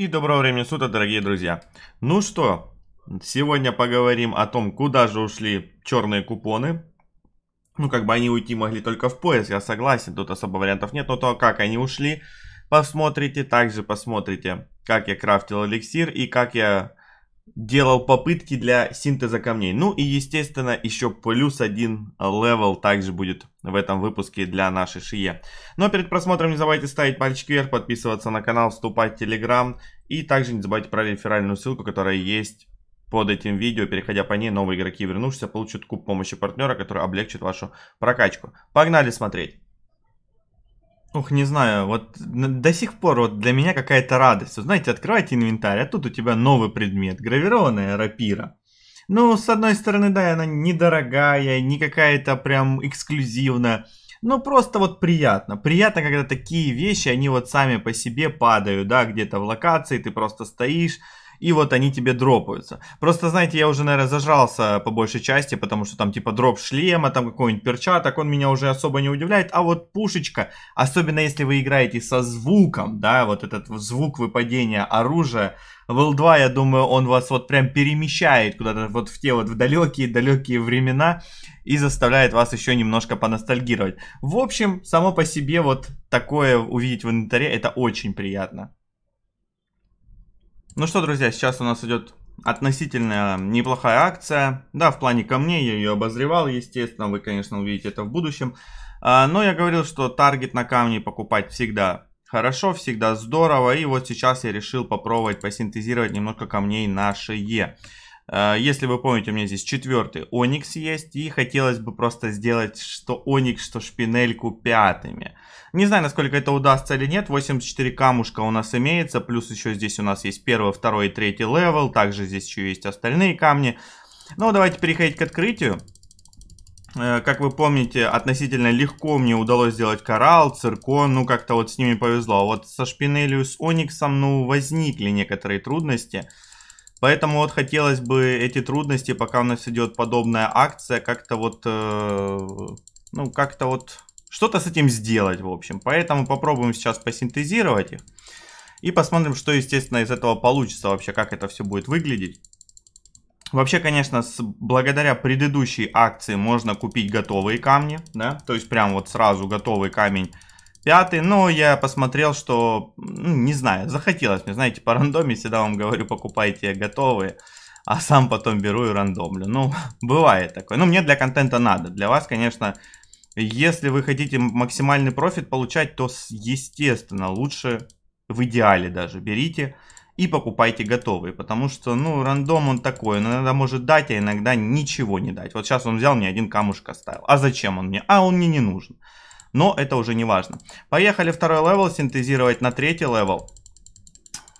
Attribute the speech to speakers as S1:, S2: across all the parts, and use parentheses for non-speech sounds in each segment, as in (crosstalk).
S1: И доброго времени суток, дорогие друзья. Ну что, сегодня поговорим о том, куда же ушли черные купоны. Ну, как бы они уйти могли только в пояс, я согласен, тут особо вариантов нет. Но то, как они ушли, посмотрите. Также посмотрите, как я крафтил эликсир и как я делал попытки для синтеза камней. Ну и, естественно, еще плюс один левел также будет в этом выпуске для нашей шие. Но ну а перед просмотром не забывайте ставить пальчики вверх, подписываться на канал, вступать в Телеграм. И также не забывайте про реферальную ссылку, которая есть под этим видео. Переходя по ней, новые игроки, вернувшиеся, получат куб помощи партнера, который облегчит вашу прокачку. Погнали смотреть! Ух, не знаю, вот до сих пор вот для меня какая-то радость. Вот знаете, открывайте инвентарь, а тут у тебя новый предмет, гравированная рапира. Ну, с одной стороны, да, она недорогая, не какая-то прям эксклюзивная. Но просто вот приятно. Приятно, когда такие вещи, они вот сами по себе падают, да, где-то в локации, ты просто стоишь, и вот они тебе дропаются. Просто, знаете, я уже, наверное, зажрался по большей части, потому что там типа дроп шлема, там какой-нибудь перчаток, он меня уже особо не удивляет, а вот пушечка, особенно если вы играете со звуком, да, вот этот звук выпадения оружия, в L2, я думаю, он вас вот прям перемещает куда-то вот в те вот в далекие-далекие времена и заставляет вас еще немножко поностальгировать. В общем, само по себе вот такое увидеть в инвентаре, это очень приятно. Ну что, друзья, сейчас у нас идет относительно неплохая акция. Да, в плане камней я ее обозревал, естественно, вы, конечно, увидите это в будущем. А, но я говорил, что таргет на камни покупать всегда хорошо, всегда здорово. И вот сейчас я решил попробовать посинтезировать немножко камней на шее. А, если вы помните, у меня здесь четвертый Оникс есть, и хотелось бы просто сделать что Оникс, что Шпинельку пятыми. Не знаю, насколько это удастся или нет, 84 камушка у нас имеется, плюс еще здесь у нас есть первый, второй и третий левел, также здесь еще есть остальные камни. Ну, давайте переходить к открытию. Э, как вы помните, относительно легко мне удалось сделать коралл, циркон, ну как-то вот с ними повезло. А вот со шпинелью, с ониксом, ну, возникли некоторые трудности. Поэтому вот хотелось бы эти трудности, пока у нас идет подобная акция, как-то вот, э, ну, как-то вот что-то с этим сделать, в общем. Поэтому попробуем сейчас посинтезировать их. И посмотрим, что, естественно, из этого получится вообще, как это все будет выглядеть. Вообще, конечно, с, благодаря предыдущей акции можно купить готовые камни, да, то есть прям вот сразу готовый камень Пятый, ну, я посмотрел, что, ну, не знаю, захотелось мне, знаете, по рандоме всегда вам говорю, покупайте готовые, а сам потом беру и рандомлю. Ну, (laughs) бывает такое. Ну, мне для контента надо. Для вас, конечно, если вы хотите максимальный профит получать, то, естественно, лучше в идеале даже берите и покупайте готовые, потому что, ну, рандом он такой, он иногда может дать, а иногда ничего не дать. Вот сейчас он взял мне один камушек оставил. А зачем он мне? А он мне не нужен но это уже не важно. Поехали второй левел синтезировать на третий левел.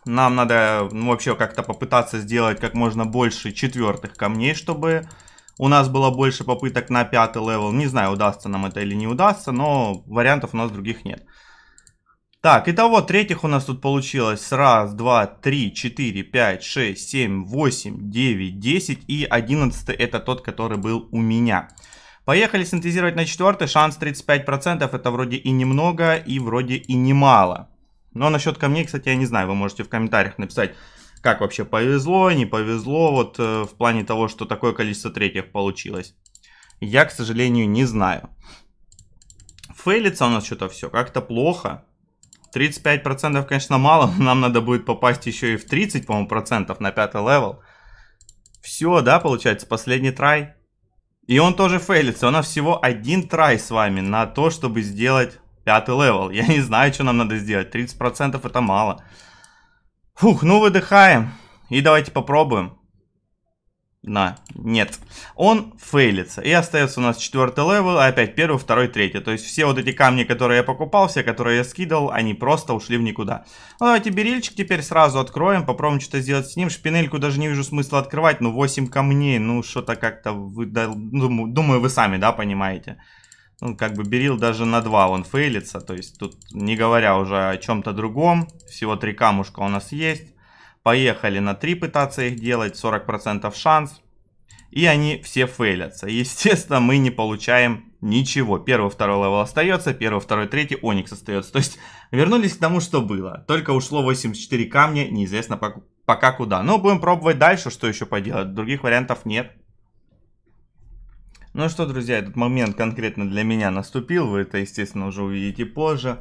S1: Нам надо ну, вообще как-то попытаться сделать как можно больше четвертых камней, чтобы у нас было больше попыток на пятый левел. Не знаю, удастся нам это или не удастся, но вариантов у нас других нет. Так, итого, третьих у нас тут получилось. Раз, два, три, четыре, пять, шесть, семь, восемь, девять, десять. И одиннадцатый это тот, который был у меня. Поехали синтезировать на четвертый. Шанс 35%. Это вроде и немного, и вроде и немало. Но насчет камней, кстати, я не знаю. Вы можете в комментариях написать, как вообще повезло, не повезло. Вот э, в плане того, что такое количество третьих получилось. Я, к сожалению, не знаю. Фейлится у нас что-то все. Как-то плохо. 35% конечно мало, но нам надо будет попасть еще и в 30, по-моему, процентов на пятый левел. Все, да, получается, последний трай. И он тоже фейлится. У нас всего один трай с вами на то, чтобы сделать пятый левел. Я не знаю, что нам надо сделать. 30% это мало. Фух, ну выдыхаем. И давайте попробуем. На, нет. Он фейлится. И остается у нас четвертый левел, а опять первый, второй, третий. То есть все вот эти камни, которые я покупал, все, которые я скидывал, они просто ушли в никуда. Ну, давайте берильчик теперь сразу откроем, попробуем что-то сделать с ним. Шпинельку даже не вижу смысла открывать, ну 8 камней, ну что-то как-то, вы, да, думаю, думаю, вы сами, да, понимаете. Ну, как бы берил даже на 2 он фейлится, то есть тут не говоря уже о чем-то другом. Всего три камушка у нас есть. Поехали на 3 пытаться их делать, 40% шанс. И они все фейлятся. (laughs) Естественно, мы не получаем ничего. Первый, второй левел остается, первый, второй, третий Оникс остается. То есть вернулись к тому, что было. Только ушло 84 камня, неизвестно пока куда. Но будем пробовать дальше, что еще поделать. Других вариантов нет. Ну что, друзья, этот момент конкретно для меня наступил. Вы это, естественно, уже увидите позже.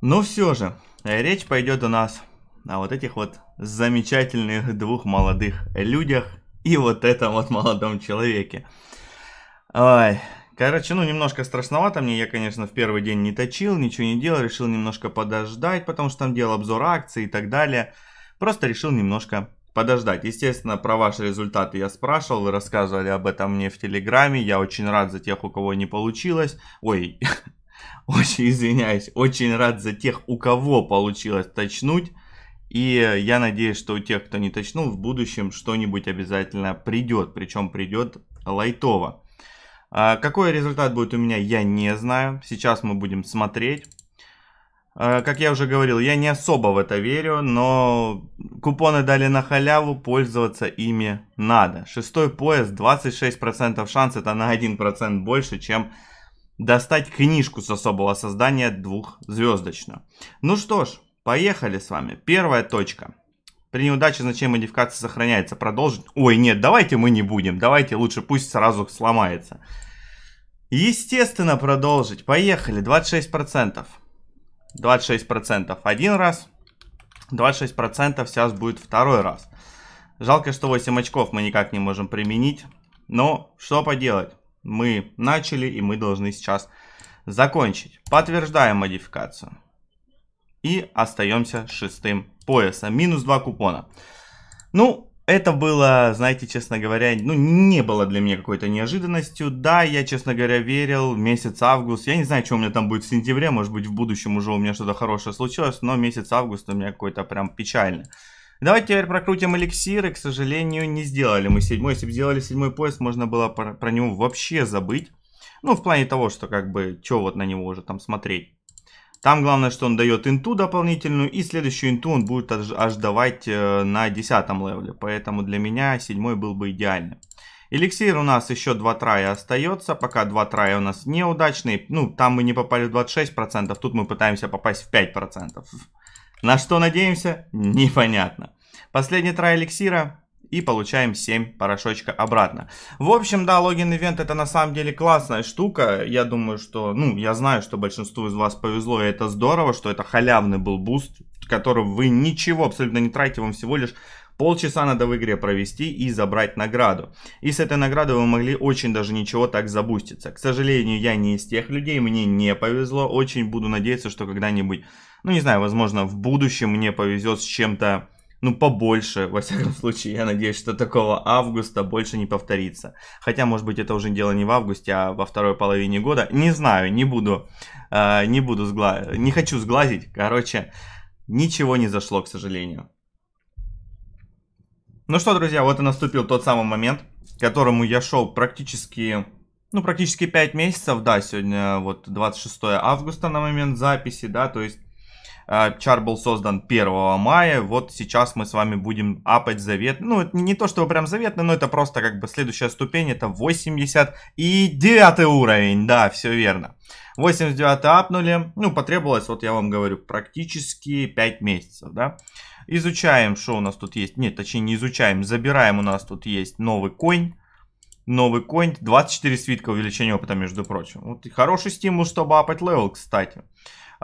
S1: Но ну все же, речь пойдет у нас о а вот этих вот замечательных двух молодых людях и вот этом вот молодом человеке. Ой, Короче, ну немножко страшновато мне, я, конечно, в первый день не точил, ничего не делал, решил немножко подождать, потому что там делал обзор акций и так далее. Просто решил немножко подождать. Естественно, про ваши результаты я спрашивал, вы рассказывали об этом мне в Телеграме, я очень рад за тех, у кого не получилось. Ой, (laughs) очень извиняюсь, очень рад за тех, у кого получилось точнуть. И я надеюсь, что у тех, кто не точнул, в будущем что-нибудь обязательно придет. Причем придет лайтово. А какой результат будет у меня, я не знаю. Сейчас мы будем смотреть. А, как я уже говорил, я не особо в это верю, но купоны дали на халяву, пользоваться ими надо. Шестой пояс, 26% шанс, это на 1% больше, чем достать книжку с особого создания двухзвездочную. Ну что ж, Поехали с вами. Первая точка. При неудаче значение модификации сохраняется. Продолжить. Ой, нет, давайте мы не будем. Давайте лучше пусть сразу сломается. Естественно, продолжить. Поехали. 26%. 26% один раз. 26% сейчас будет второй раз. Жалко, что 8 очков мы никак не можем применить. Но что поделать. Мы начали и мы должны сейчас закончить. Подтверждаем модификацию и остаемся шестым поясом. Минус два купона. Ну, это было, знаете, честно говоря, ну, не было для меня какой-то неожиданностью. Да, я, честно говоря, верил. Месяц август. Я не знаю, что у меня там будет в сентябре. Может быть, в будущем уже у меня что-то хорошее случилось. Но месяц август у меня какой-то прям печальный. Давайте теперь прокрутим эликсиры. К сожалению, не сделали мы седьмой. Если бы сделали седьмой пояс можно было про, про него вообще забыть. Ну, в плане того, что как бы, что вот на него уже там смотреть. Там главное, что он дает инту дополнительную, и следующую инту он будет аж, давать э, на 10 левеле. Поэтому для меня 7 был бы идеальным. Эликсир у нас еще 2 трая остается, пока 2 трая у нас неудачные. Ну, там мы не попали в 26%, тут мы пытаемся попасть в 5%. На что надеемся, непонятно. Последний трай эликсира и получаем 7 порошочка обратно. В общем, да, логин ивент это на самом деле классная штука. Я думаю, что, ну, я знаю, что большинству из вас повезло, и это здорово, что это халявный был буст, которым вы ничего абсолютно не тратите, вам всего лишь Полчаса надо в игре провести и забрать награду. И с этой наградой вы могли очень даже ничего так забуститься. К сожалению, я не из тех людей, мне не повезло. Очень буду надеяться, что когда-нибудь, ну не знаю, возможно в будущем мне повезет с чем-то ну, побольше, во всяком (laughs) случае. Я надеюсь, что такого августа больше не повторится. Хотя, может быть, это уже дело не в августе, а во второй половине года. Не знаю, не буду, э, не буду сгла... не хочу сглазить. Короче, ничего не зашло, к сожалению. Ну что, друзья, вот и наступил тот самый момент, к которому я шел практически, ну, практически 5 месяцев, да, сегодня э, вот 26 августа на момент записи, да, то есть а, чар был создан 1 мая. Вот сейчас мы с вами будем апать завет. Ну, не то, что прям заветный, но это просто как бы следующая ступень. Это 89 уровень. Да, все верно. 89 апнули. Ну, потребовалось, вот я вам говорю, практически 5 месяцев, да. Изучаем, что у нас тут есть. Нет, точнее не изучаем, забираем. У нас тут есть новый конь. Новый конь. 24 свитка увеличения опыта, между прочим. Вот хороший стимул, чтобы апать левел, кстати.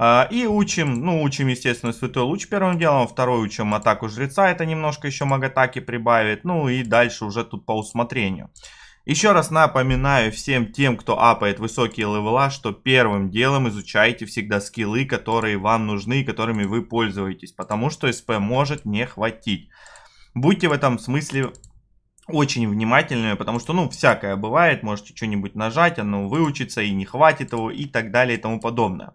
S1: А, и учим, ну, учим, естественно, Святой Луч первым делом. Второй учим атаку Жреца. Это немножко еще магатаки прибавит. Ну, и дальше уже тут по усмотрению. Еще раз напоминаю всем тем, кто апает высокие левела, что первым делом изучайте всегда скиллы, которые вам нужны и которыми вы пользуетесь. Потому что СП может не хватить. Будьте в этом смысле очень внимательными, потому что, ну, всякое бывает, можете что-нибудь нажать, оно выучится и не хватит его и так далее и тому подобное.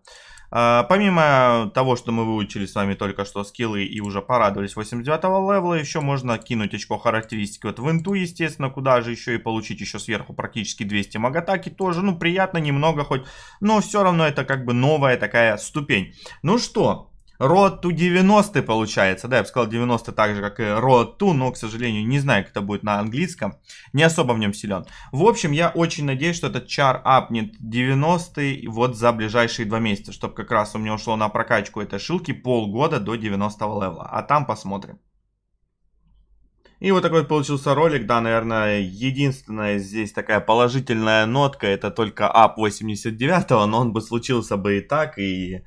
S1: А, помимо того, что мы выучили с вами только что скиллы и уже порадовались 89 левела, еще можно кинуть очко характеристики вот в инту, естественно, куда же еще и получить еще сверху практически 200 магатаки тоже. Ну, приятно немного хоть, но все равно это как бы новая такая ступень. Ну что, Road to 90 получается, да, я бы сказал 90 так же, как и Road to, но, к сожалению, не знаю, как это будет на английском, не особо в нем силен. В общем, я очень надеюсь, что этот чар апнет 90 вот за ближайшие два месяца, чтобы как раз у меня ушло на прокачку этой шилки полгода до 90 левела, а там посмотрим. И вот такой вот получился ролик, да, наверное, единственная здесь такая положительная нотка, это только ап 89, но он бы случился бы и так, и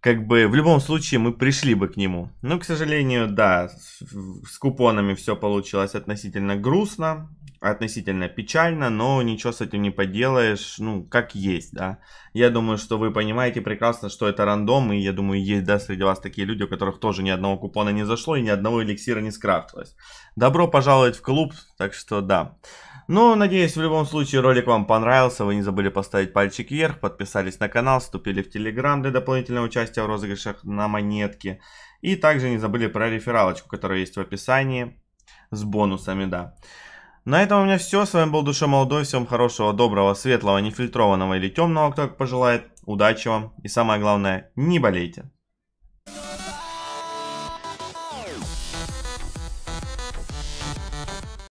S1: как бы в любом случае мы пришли бы к нему. Но, ну, к сожалению, да, с, с купонами все получилось относительно грустно, относительно печально, но ничего с этим не поделаешь, ну, как есть, да. Я думаю, что вы понимаете прекрасно, что это рандом, и я думаю, есть, да, среди вас такие люди, у которых тоже ни одного купона не зашло и ни одного эликсира не скрафтилось. Добро пожаловать в клуб, так что да. Ну, надеюсь, в любом случае ролик вам понравился. Вы не забыли поставить пальчик вверх, подписались на канал, вступили в Телеграм для дополнительного участия в розыгрышах на монетки И также не забыли про рефералочку, которая есть в описании с бонусами, да. На этом у меня все. С вами был Душа Молодой. Всем хорошего, доброго, светлого, нефильтрованного или темного, кто как пожелает. Удачи вам. И самое главное, не болейте.